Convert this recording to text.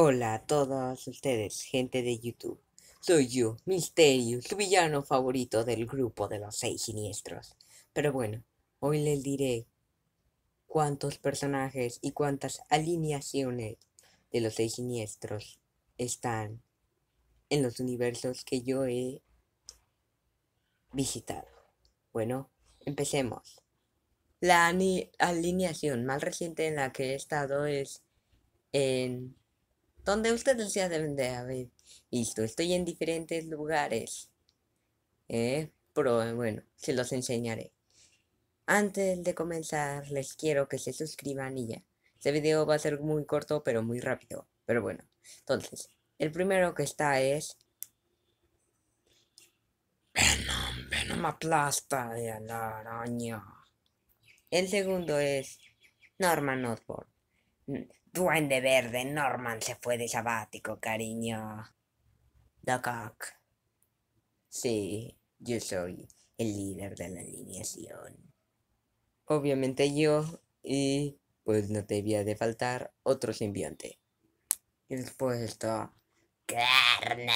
Hola a todos ustedes, gente de YouTube. Soy yo, Misterio, su villano favorito del grupo de los seis siniestros. Pero bueno, hoy les diré cuántos personajes y cuántas alineaciones de los seis siniestros están en los universos que yo he visitado. Bueno, empecemos. La alineación más reciente en la que he estado es en donde ustedes ya deben de haber visto. Estoy en diferentes lugares. Eh, pero bueno, se los enseñaré. Antes de comenzar, les quiero que se suscriban y ya. Este video va a ser muy corto, pero muy rápido. Pero bueno, entonces, el primero que está es... Venom, Venom aplasta de la araña. El segundo es Norman Osborn. Duende verde, Norman se fue de sabático, cariño. Doc Sí, yo soy el líder de la alineación. Obviamente yo, y pues no debía de faltar otro simbionte. Y después Carnes.